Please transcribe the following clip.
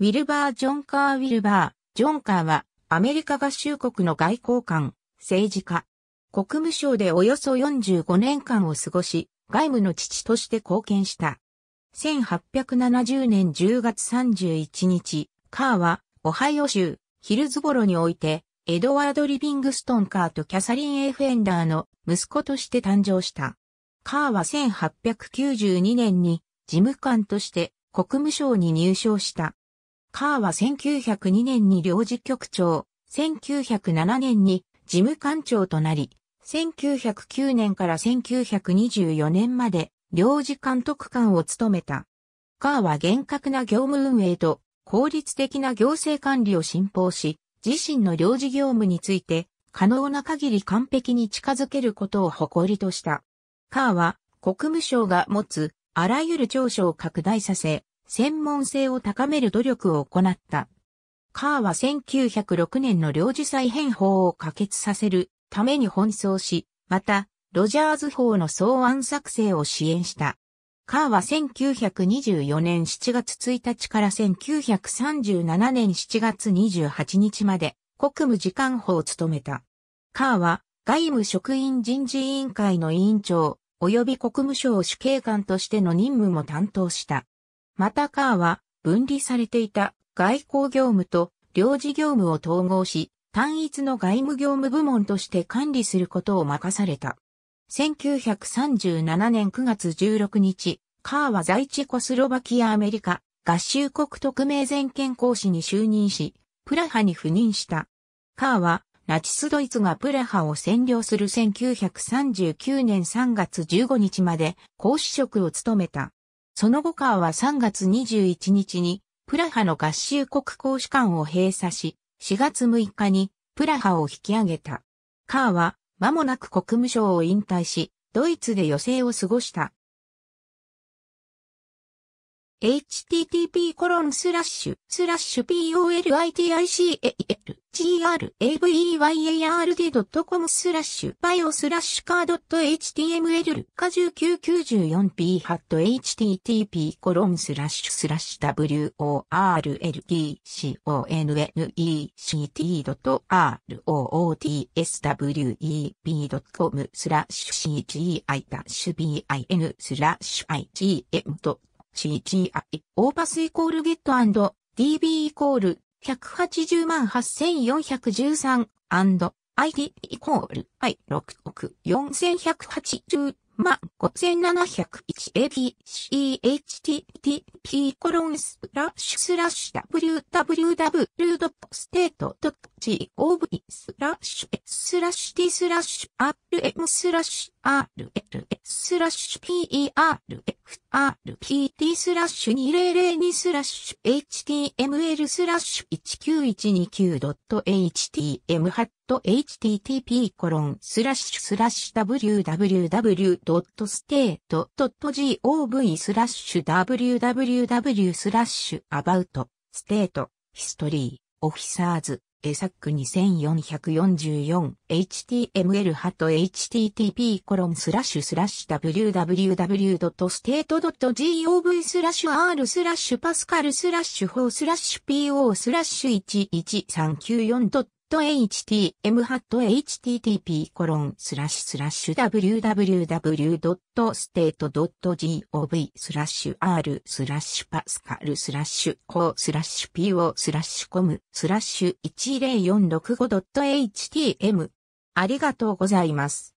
ウィルバー・ジョンカー・ウィルバー、ジョンカーは、アメリカ合衆国の外交官、政治家、国務省でおよそ45年間を過ごし、外務の父として貢献した。1870年10月31日、カーは、オハイオ州、ヒルズボロにおいて、エドワード・リビングストン・カーとキャサリン・エフェンダーの息子として誕生した。カーは1892年に事務官として国務省に入省した。カーは1902年に領事局長、1907年に事務官長となり、1909年から1924年まで領事監督官を務めた。カーは厳格な業務運営と効率的な行政管理を信奉し、自身の領事業務について可能な限り完璧に近づけることを誇りとした。カーは国務省が持つあらゆる長所を拡大させ、専門性を高める努力を行った。カーは1906年の領事再編法を可決させるために奔走し、また、ロジャーズ法の草案作成を支援した。カーは1924年7月1日から1937年7月28日まで国務次官法を務めた。カーは外務職員人事委員会の委員長及び国務省主警官としての任務も担当した。またカーは分離されていた外交業務と領事業務を統合し、単一の外務業務部門として管理することを任された。1937年9月16日、カーは在地コスロバキアアメリカ合衆国特命全権公使に就任し、プラハに赴任した。カーはナチスドイツがプラハを占領する1939年3月15日まで公使職を務めた。その後カーは3月21日にプラハの合衆国公使館を閉鎖し、4月6日にプラハを引き上げた。カーは間もなく国務省を引退し、ドイツで余生を過ごした。http コロンスラッシュスラッシュ p o l i t i c a l g r a v y a r d c o m スラッシュ bio スラッシュカー .html か 1994p.http コロンスラッシュスラッシュ worldconect.rootsweb.com n スラッシュ cgi-bin スラッシュ igm.com CGI、オーパスイコールゲット &DB イコール1808413 i t イコール I6 億4180ま、5701abchttp コロンスラッシュスラッシュ www.state.gov スラッシュ s スラッシュ t スラッシュ rm スラッシュ rl スラッシュ perfrpt スラッシュ2002スラッシュ html スラッシュ 1912q.htm8 http://www.state.gov www about state history officers エサック 2444html ハと http コロンスラッシュスラッシュ www.state.gov スラッシュ r スラッシュパスカルスラッシュ4スラッシュ po スラッシ11394ト htm ハット http コロンスラッシュスラッシュ www.state.gov スラッシュ r スラッシュパスカルスラッシュ o スラッシュ po スラッシュコムスラッシュ 10465.htm ありがとうございます。